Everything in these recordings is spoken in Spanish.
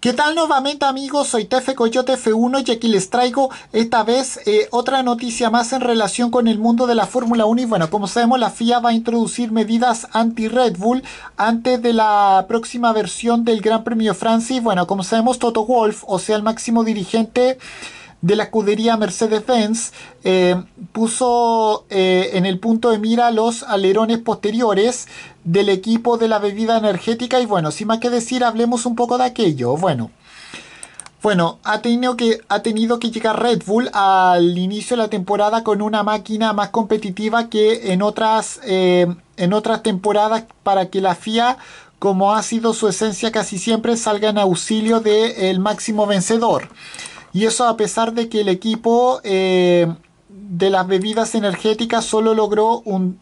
¿Qué tal nuevamente amigos? Soy Tefe Coyote F1 y aquí les traigo esta vez eh, otra noticia más en relación con el mundo de la Fórmula 1 y bueno, como sabemos la FIA va a introducir medidas anti-Red Bull antes de la próxima versión del Gran Premio Francia y bueno, como sabemos Toto Wolf, o sea el máximo dirigente de la escudería Mercedes-Benz eh, puso eh, en el punto de mira los alerones posteriores del equipo de la bebida energética y bueno, sin más que decir, hablemos un poco de aquello. Bueno. Bueno, ha tenido, que, ha tenido que llegar Red Bull al inicio de la temporada con una máquina más competitiva que en otras, eh, en otras temporadas para que la FIA, como ha sido su esencia casi siempre, salga en auxilio del máximo vencedor. Y eso a pesar de que el equipo eh, de las bebidas energéticas solo logró un,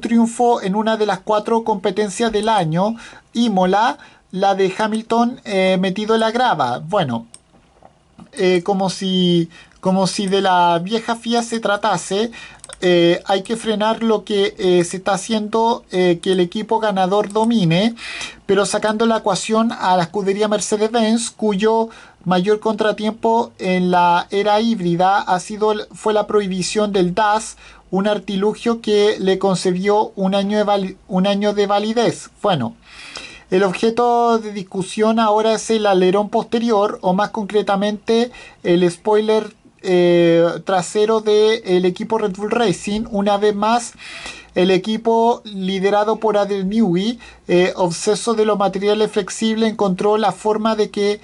triunfo en una de las cuatro competencias del año, Imola, la de Hamilton eh, metido en la grava. Bueno, eh, como, si, como si de la vieja FIA se tratase, eh, hay que frenar lo que eh, se está haciendo que el equipo ganador domine, pero sacando la ecuación a la escudería Mercedes-Benz, cuyo mayor contratiempo en la era híbrida ha sido, fue la prohibición del DAS, un artilugio que le concedió un año de, un año de validez. Bueno, el objeto de discusión ahora es el alerón posterior o más concretamente el spoiler eh, trasero del equipo Red Bull Racing. Una vez más, el equipo liderado por Adel Newey, eh, obseso de los materiales flexibles, encontró la forma de que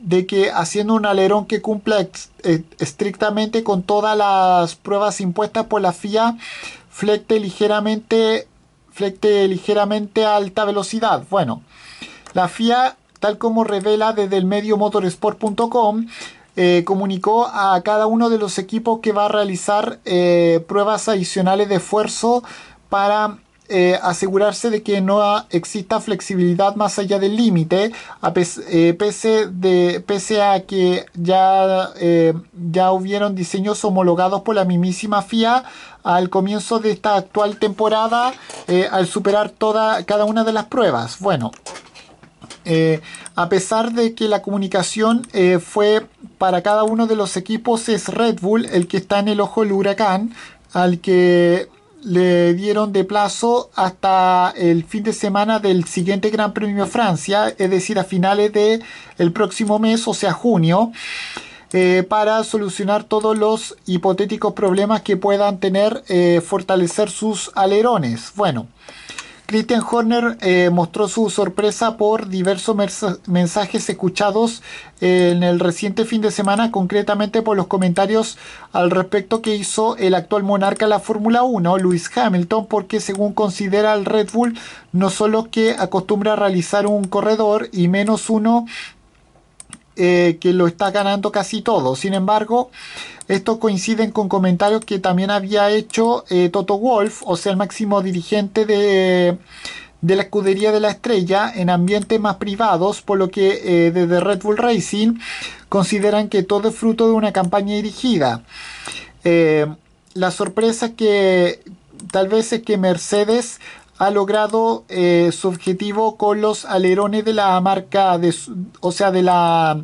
de que haciendo un alerón que cumpla eh, estrictamente con todas las pruebas impuestas por la FIA, flecte ligeramente flete ligeramente a alta velocidad. Bueno, la FIA, tal como revela desde el medio motorsport.com, eh, comunicó a cada uno de los equipos que va a realizar eh, pruebas adicionales de esfuerzo para eh, asegurarse de que no exista flexibilidad más allá del límite, eh, pese, de, pese a que ya, eh, ya hubieron diseños homologados por la mismísima FIA al comienzo de esta actual temporada, al superar toda, cada una de las pruebas. Bueno, a pesar de que la comunicación fue para cada uno de los equipos es Red Bull el que está en el ojo del huracán, al que le dieron de plazo hasta el fin de semana del siguiente Gran Premio Francia, es decir, a finales del el próximo mes, o sea, junio, eh, para solucionar todos los hipotéticos problemas que puedan tener, eh, fortalecer sus alerones. Bueno. Christian Horner eh, mostró su sorpresa por diversos mensajes escuchados eh, en el reciente fin de semana, concretamente por los comentarios al respecto que hizo el actual monarca de la Fórmula 1, Lewis Hamilton, porque según considera el Red Bull, no solo que acostumbra a realizar un corredor y menos uno eh, que lo está ganando casi todo. Sin embargo, esto coinciden con comentarios que también había hecho eh, Toto Wolf, o sea, el máximo dirigente de, la escudería de la estrella en ambientes más privados, por lo que eh, desde Red Bull Racing consideran que todo es fruto de una campaña dirigida. la sorpresa que tal vez es que Mercedes ha logrado eh, su objetivo con los alerones de la marca o sea de la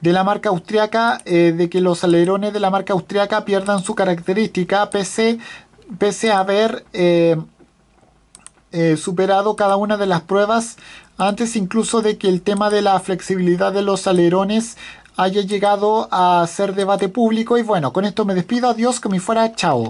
de la marca austriaca eh, de que los alerones de la marca austriaca pierdan su característica pese pese a haber eh, superado cada una de las pruebas antes incluso de que el tema de la flexibilidad de los alerones haya llegado a ser debate público y bueno con esto me despido adiós que me fuera chao